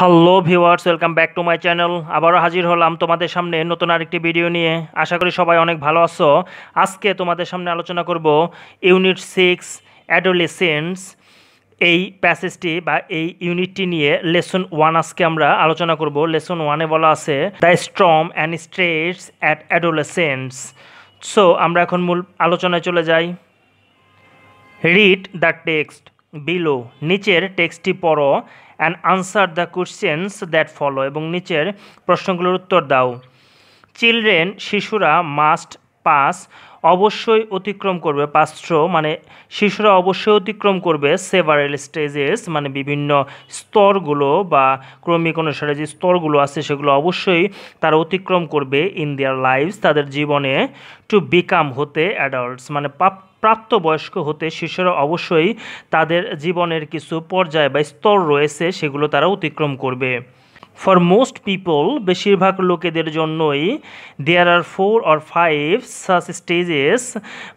hello viewers welcome back to my channel আবারও হাজির হলাম তোমাদের সামনে নতুন আরেকটি ভিডিও নিয়ে আশা করি সবাই অনেক ভালো আছো আজকে তোমাদের সামনে আলোচনা করব ইউনিট সিক্স অ্যাডোলেসেন্স এই প্যাসেজটি বা এই ইউনিটটি নিয়ে লেসন ওয়ান আজকে আমরা আলোচনা করব লেসন ওয়ানে বলা আছে the storm and stress at adolescence so আমরা এখন মূল আলোচনায় চলে যাই রিড দ্য টেক্সট বিলো নিচের টেক্সটটি পড়ো and answer the questions that follow এবং নিচের প্রশ্নগুলোর উত্তর দাও চিলড্রেন শিশুরা মাস্ট পাস অবশ্যই অতিক্রম করবে পাঁচশো মানে শিশুরা অবশ্যই অতিক্রম করবে সেভারেল স্টেজেস মানে বিভিন্ন স্তরগুলো বা ক্রমিক অনুসারে যে স্তরগুলো আছে সেগুলো অবশ্যই তারা অতিক্রম করবে ইন দেয়ার লাইফস তাদের জীবনে টু বিকাম হতে অ্যাডাল্টস মানে পাপ প্রাপ্তবয়স্ক হতে শিশুরা অবশ্যই তাদের জীবনের কিছু পর্যায় বা স্তর রয়েছে সেগুলো তারা অতিক্রম করবে ফর মোস্ট পিপল বেশিরভাগ লোকেদের জন্যই there are four or five such stages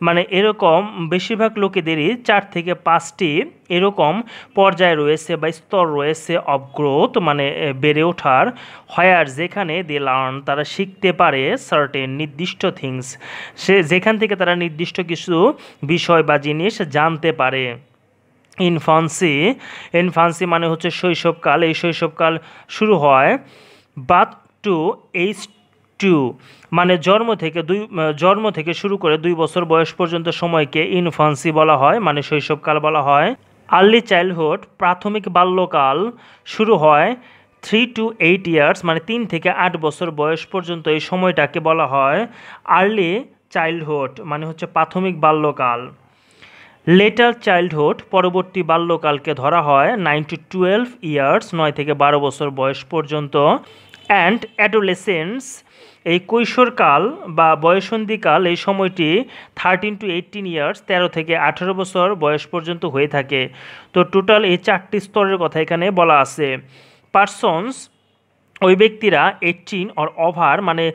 মানে এরকম বেশিরভাগ লোকেদেরই চার থেকে পাঁচটি এরকম পর্যায় রয়েছে বা স্তর রয়েছে অফ গ্রোথ মানে বেড়ে ওঠার হয়ার যেখানে দে লার্ন তারা শিখতে পারে সার্টেন নির্দিষ্ট থিংস সে যেখান থেকে তারা নির্দিষ্ট কিছু বিষয় বা জিনিস জানতে পারে ইনফান্সি ইনফান্সি মানে হচ্ছে শৈশবকাল এই শৈশবকাল শুরু হয় বাথ টু এইচ টু মানে জন্ম থেকে দুই জন্ম থেকে শুরু করে দুই বছর বয়স পর্যন্ত সময়কে ইনফান্সি বলা হয় মানে শৈশবকাল বলা হয় আর্লি চাইল্ডহুড প্রাথমিক বাল্যকাল শুরু হয় থ্রি টু এইট ইয়ার্স মানে তিন থেকে আট বছর বয়স পর্যন্ত এই সময়টাকে বলা হয় আর্লি চাইল্ডহুড মানে হচ্ছে প্রাথমিক বাল্যকাল লেটার চাইল্ডহুড পরবর্তী বাল্যকালকে ধরা হয় নাইন টু টুয়েলভ ইয়ার্স নয় থেকে বারো বছর বয়স পর্যন্ত অ্যান্ড অ্যাডোলেসেন্স এই কৈশোরকাল বা বয়সন্ধিকাল এই সময়টি থার্টিন টু এইটিন ইয়ার্স তেরো থেকে আঠেরো বছর বয়স পর্যন্ত হয়ে থাকে তো টোটাল এই চারটি স্তরের কথা এখানে বলা আছে পার্সন্স ওই ব্যক্তিরা এইটিন অর ওভার মানে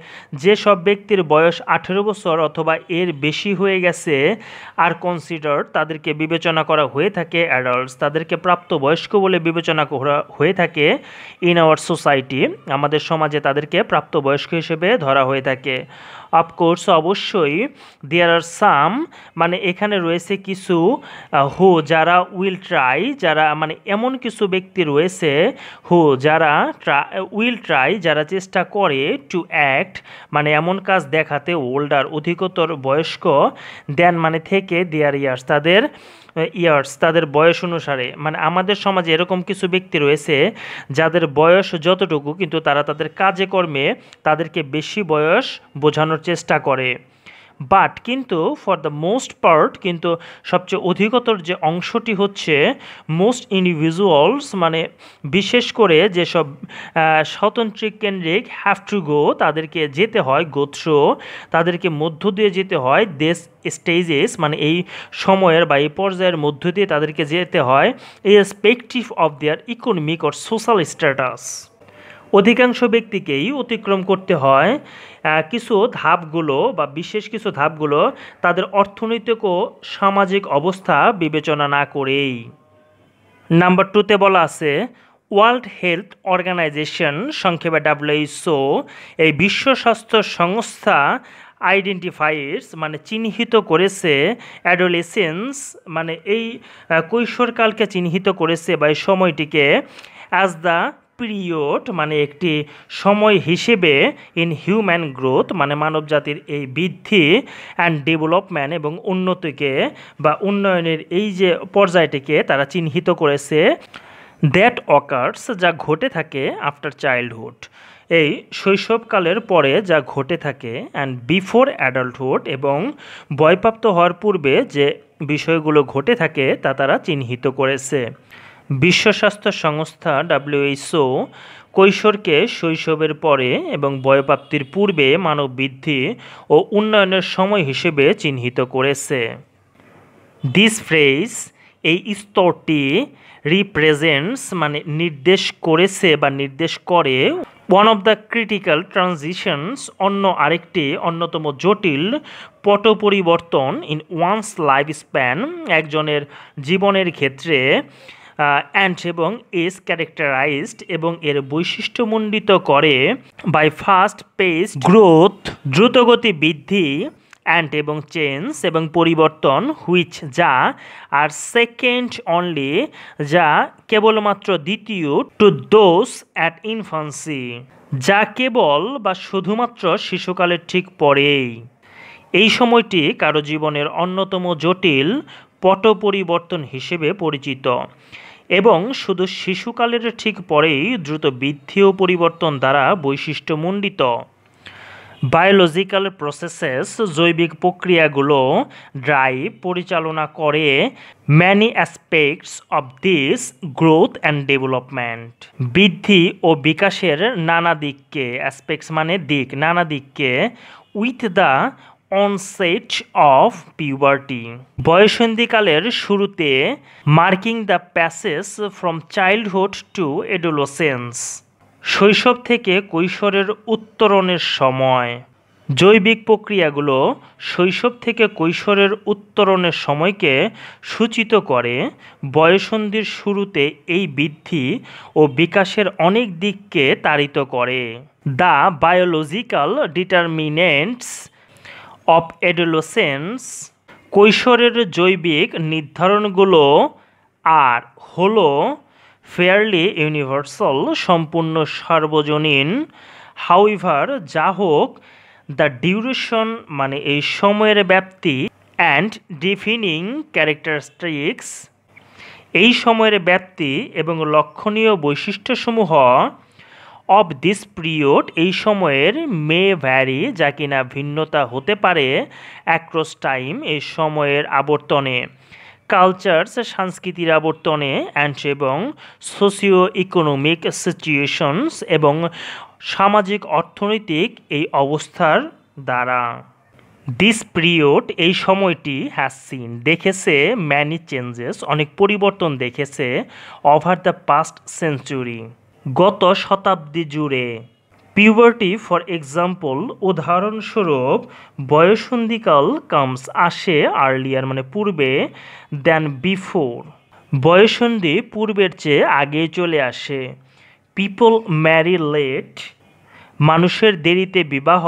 যে সব ব্যক্তির বয়স আঠেরো বছর অথবা এর বেশি হয়ে গেছে আর কনসিডার তাদেরকে বিবেচনা করা হয়ে থাকে অ্যাডাল্টস তাদেরকে প্রাপ্তবয়স্ক বলে বিবেচনা করা হয়ে থাকে ইন আওয়ার সোসাইটি আমাদের সমাজে তাদেরকে প্রাপ্তবয়স্ক হিসেবে ধরা হয়ে থাকে অফকোর্স অবশ্যই দেয়ার আর সাম মানে এখানে রয়েছে কিছু হু যারা উইল ট্রাই যারা মানে এমন কিছু ব্যক্তি রয়েছে হু যারা উইল ট্রাই যারা চেষ্টা করে টু অ্যাক্ট মানে এমন কাজ দেখাতে ওল্ডার অধিকতর বয়স্ক দেন মানে থেকে দেয়ার ইয়ার্স তাদের ইয়ার্স তাদের বয়স অনুসারে মানে আমাদের সমাজে এরকম কিছু ব্যক্তি রয়েছে যাদের বয়স যতটুকু কিন্তু তারা তাদের কাজে কর্মে তাদেরকে বেশি বয়স বোঝানোর চেষ্টা করে বাট কিন্তু ফর দ্য মোস্ট পার্ট কিন্তু সবচেয়ে অধিকতর যে অংশটি হচ্ছে মোস্ট ইন্ডিভিজুয়ালস মানে বিশেষ করে যেসব স্বতন্ত্রিক কেন্দ্রিক হ্যাভ টু গো তাদেরকে যেতে হয় গোত্র তাদেরকে মধ্য দিয়ে যেতে হয় দেশ স্টেজেস মানে এই সময়ের বা এই পর্যায়ের মধ্য দিয়ে তাদেরকে যেতে হয় এই irrespective of their economic or social status অধিকাংশ ব্যক্তিকেই অতিক্রম করতে হয় কিছু ধাপগুলো বা বিশেষ কিছু ধাপগুলো তাদের অর্থনৈতিক ও সামাজিক অবস্থা বিবেচনা না করেই নাম্বার টুতে বলা আছে ওয়ার্ল্ড হেলথ অর্গানাইজেশন সংক্ষেপে ডাব্লিউএইচও এই বিশ্ব স্বাস্থ্য সংস্থা আইডেন্টিফাইস মানে চিহ্নিত করেছে অ্যাডোলেসেন্স মানে এই কৈশোরকালকে চিহ্নিত করেছে বা এই সময়টিকে অ্যাজ দ্য পিরিয়ড মানে একটি সময় হিসেবে ইন হিউম্যান গ্রোথ মানে মানব জাতির এই বৃদ্ধি অ্যান্ড ডেভেলপমেন্ট এবং উন্নতিকে বা উন্নয়নের এই যে পর্যায়টিকে তারা চিহ্নিত করেছে দ্যাট অকার্স যা ঘটে থাকে আফটার চাইল্ডহুড এই শৈশবকালের পরে যা ঘটে থাকে অ্যান্ড বিফোর অ্যাডাল্টহুড এবং বয়প্রাপ্ত হওয়ার পূর্বে যে বিষয়গুলো ঘটে থাকে তা তারা চিহ্নিত করেছে বিশ্ব স্বাস্থ্য সংস্থা ডাব্লিউএইচও কৈশোরকে শৈশবের পরে এবং বয়প্রাপ্তির পূর্বে মানব বৃদ্ধি ও উন্নয়নের সময় হিসেবে চিহ্নিত করেছে দিস ফ্রেজ এই স্তরটি রিপ্রেজেন্টস মানে নির্দেশ করেছে বা নির্দেশ করে one of the critical transitions অন্য আরেকটি অন্যতম জটিল পট পরিবর্তন ইন ওয়ান্স লাইফ স্প্যান একজনের জীবনের ক্ষেত্রে অ্যান্ড এবং ইজ ক্যারেক্টারাইজড এবং এর বৈশিষ্ট্যমণ্ডিত করে বাই ফাস্ট পেস গ্রোথ দ্রুতগতি বৃদ্ধি অ্যান্ড এবং চেঞ্জ এবং পরিবর্তন হুইচ যা আর সেকেন্ড অনলি যা কেবলমাত্র দ্বিতীয় টু দোস অ্যাট ইনফান্সি যা কেবল বা শুধুমাত্র শিশুকালের ঠিক পরেই এই সময়টি কারো জীবনের অন্যতম জটিল পট পরিবর্তন হিসেবে পরিচিত এবং শুধু শিশুকালের ঠিক পরেই দ্রুত বৃদ্ধি ও পরিবর্তন দ্বারা বৈশিষ্ট্যমণ্ডিত বায়োলজিক্যাল প্রসেসেস জৈবিক প্রক্রিয়াগুলো ড্রাইভ পরিচালনা করে many aspects of this growth and development বৃদ্ধি ও বিকাশের নানা দিককে অ্যাসপেক্টস মানে দিক নানা দিককে with the onset of puberty বয়সন্ধিকালের শুরুতে marking the passes from childhood to adolescence শৈশব থেকে কৈশোরের উত্তরণের সময় জৈবিক প্রক্রিয়াগুলো শৈশব থেকে কৈশোরের উত্তরণের সময়কে সূচিত করে বয়সন্ধির শুরুতে এই বৃদ্ধি ও বিকাশের অনেক দিককে তাড়িত করে the biological determinants of adolescence কৈশোরের জৈবিক নির্ধারণগুলো আর হলো ফেয়ারলি ইউনিভার্সাল সম্পূর্ণ সার্বজনীন হাউইভার যা হোক দ্য ডিউরেশন মানে এই সময়ের ব্যাপ্তি অ্যান্ড ডিফিনিং ক্যারেক্টারিস্টিক্স এই সময়ের ব্যাপ্তি এবং লক্ষণীয় বৈশিষ্ট্যসমূহ অব দিস পিরিয়ড এই সময়ের মে ভ্যারি যা কিনা ভিন্নতা হতে পারে অ্যাক্রস টাইম এই সময়ের আবর্তনে কালচার্স সাংস্কৃতির আবর্তনে অ্যান্ড এবং সোশিও ইকোনমিক সিচুয়েশনস এবং সামাজিক অর্থনৈতিক এই অবস্থার দ্বারা দিস পিরিয়ড এই সময়টি হ্যাজ সিন দেখেছে ম্যানি চেঞ্জেস অনেক পরিবর্তন দেখেছে ওভার দ্য পাস্ট সেঞ্চুরি গত শতাব্দী জুড়ে পিউবার্টি ফর এক্সাম্পল উদাহরণস্বরূপ বয়সন্ধিকাল কামস আসে আর্লিয়ার মানে পূর্বে দেন বিফোর বয়সন্ধি পূর্বের চেয়ে আগে চলে আসে পিপল ম্যারি লেট মানুষের দেরিতে বিবাহ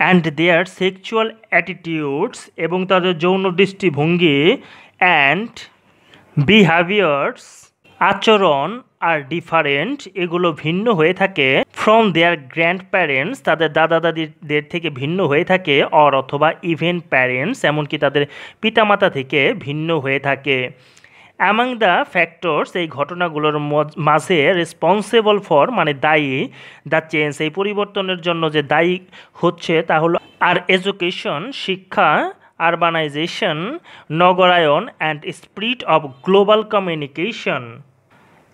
অ্যান্ড দেয়ার সেক্সুয়াল অ্যাটিটিউডস এবং তাদের যৌন দৃষ্টিভঙ্গি অ্যান্ড বিহেভিয়ার্স আচরণ আর ডিফারেন্ট এগুলো ভিন্ন হয়ে থাকে ফ্রম দেয়ার গ্র্যান্ড প্যারেন্টস তাদের দাদা দাদিদের থেকে ভিন্ন হয়ে থাকে অর অথবা ইভেন প্যারেন্টস এমনকি তাদের পিতামাতা থেকে ভিন্ন হয়ে থাকে অ্যামাং দ্য ফ্যাক্টরস এই ঘটনাগুলোর মাঝে রেসপন্সিবল ফর মানে দায়ী দ্য চেঞ্জ এই পরিবর্তনের জন্য যে দায়ী হচ্ছে তা হলো আর এডুকেশন শিক্ষা আরবানাইজেশন নগরায়ন and spirit of global communication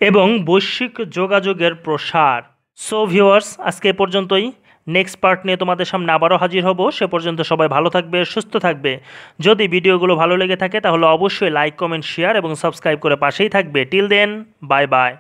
এবং বৈশ্বিক যোগাযোগের প্রসার সো ভিওয়ার্স আজকে এ পর্যন্তই নেক্সট পার্ট নিয়ে তোমাদের সামনে আবারও হাজির হব সে পর্যন্ত সবাই ভালো থাকবে সুস্থ থাকবে যদি ভিডিওগুলো ভালো লেগে থাকে তাহলে অবশ্যই লাইক কমেন্ট শেয়ার এবং সাবস্ক্রাইব করে পাশেই থাকবে টিল দেন বাই বাই